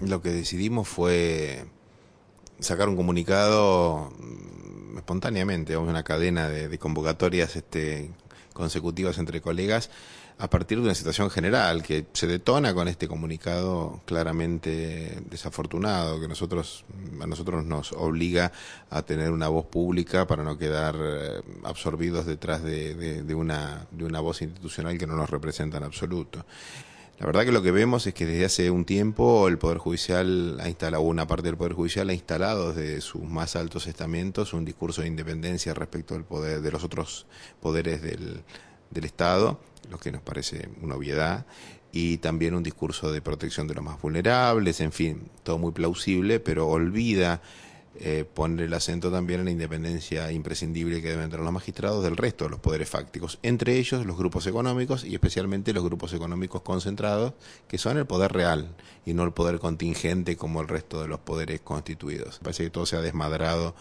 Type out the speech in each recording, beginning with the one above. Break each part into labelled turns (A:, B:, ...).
A: lo que decidimos fue sacar un comunicado mm, espontáneamente, una cadena de, convocatorias este, consecutivas entre colegas, a partir de una situación general que se detona con este comunicado claramente desafortunado, que nosotros, a nosotros nos obliga a tener una voz pública para no quedar eh, absorbidos detrás de una, de una voz institucional que no nos representa en absoluto. La verdad que lo que vemos es que desde hace un tiempo el Poder Judicial ha instalado, una parte del Poder Judicial ha instalado desde sus más altos estamentos un discurso de independencia respecto del poder, de los otros poderes del, del Estado, lo que nos parece una obviedad, y también un discurso de protección de los más vulnerables, en fin, todo muy plausible, pero olvida eh, poner el acento también en la independencia imprescindible que deben tener los magistrados del resto de los poderes fácticos, entre ellos los grupos económicos y especialmente los grupos económicos concentrados, que son el poder real y no el poder contingente como el resto de los poderes constituidos. Parece que todo se ha desmadrado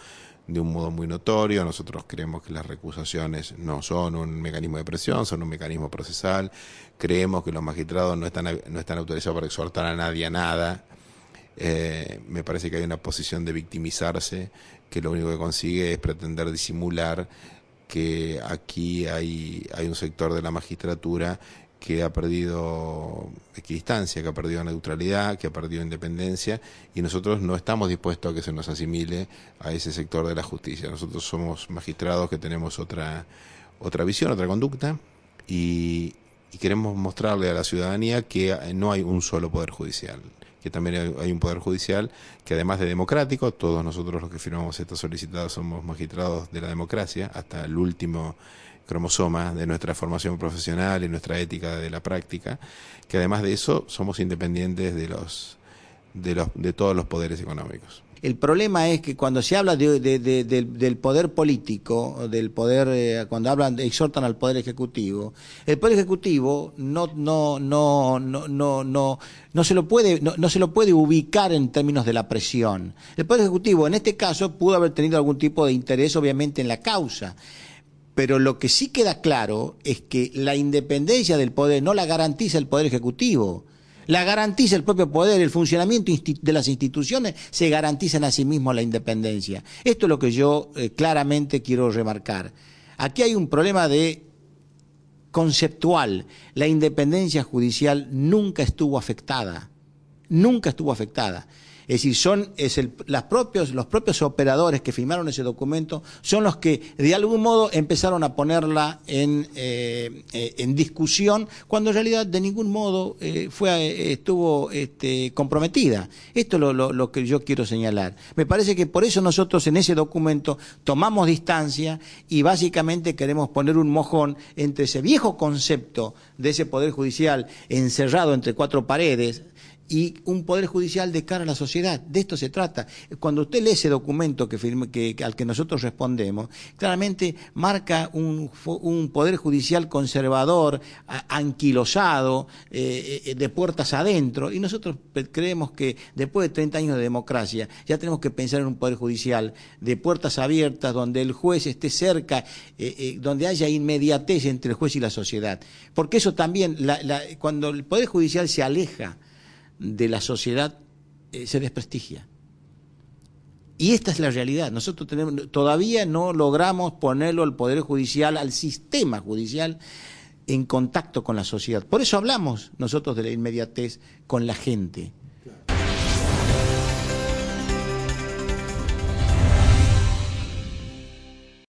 A: de un modo muy notorio. Nosotros creemos que las recusaciones no son un mecanismo de presión, son un mecanismo procesal. Creemos que los magistrados no están, no están autorizados para exhortar a nadie a nada eh, me parece que hay una posición de victimizarse que lo único que consigue es pretender disimular que aquí hay, hay un sector de la magistratura que ha perdido equidistancia, que ha perdido neutralidad, que ha perdido independencia, y nosotros no estamos dispuestos a que se nos asimile a ese sector de la justicia. Nosotros somos magistrados que tenemos otra, otra visión, otra conducta, y, y queremos mostrarle a la ciudadanía que eh, no hay un solo poder judicial, que también hay un poder judicial que además de democrático, todos nosotros los que firmamos esta solicitada somos magistrados de la democracia, hasta el último cromosoma de nuestra formación profesional y nuestra ética de la práctica, que además de eso somos independientes de los de los de todos los poderes económicos.
B: El problema es que cuando se habla del poder político, del poder, eh, cuando hablan, exhortan al poder ejecutivo, el poder ejecutivo no, no, no, se lo puede, no, se lo puede ubicar en términos de la presión. El poder ejecutivo, en este caso, pudo haber tenido algún tipo de interés, obviamente, en la causa. Pero lo que sí queda claro es que la independencia del poder no la garantiza el poder ejecutivo la garantiza el propio poder, el funcionamiento de las instituciones, se garantiza a sí mismo la independencia. Esto es lo que yo eh, claramente quiero remarcar. Aquí hay un problema de conceptual. La independencia judicial nunca estuvo afectada, nunca estuvo afectada. Es decir, son es las propios, los propios operadores que firmaron ese documento son los que de algún modo empezaron a ponerla en, eh, eh, en discusión cuando en realidad de ningún modo eh, fue, estuvo este, comprometida. Esto es lo, lo que yo quiero señalar. Me parece que por eso nosotros en ese documento tomamos distancia y básicamente queremos poner un mojón entre ese viejo concepto de ese Poder Judicial encerrado entre cuatro paredes, y un poder judicial de cara a la sociedad. De esto se trata. Cuando usted lee ese documento que, al que nosotros respondemos, claramente marca un, poder judicial conservador, anquilosado, eh, eh, de puertas adentro. Y nosotros creemos que después de 30 años de democracia, ya tenemos que pensar en un poder judicial de puertas abiertas, donde el juez esté cerca, eh, donde haya inmediatez entre el juez y la sociedad. Porque eso también, cuando el poder judicial se aleja, de la sociedad eh, se desprestigia. Y esta es la realidad. Nosotros todavía no logramos ponerlo al Poder Judicial, al sistema judicial, en contacto con la sociedad. Por eso hablamos nosotros de la inmediatez con la gente.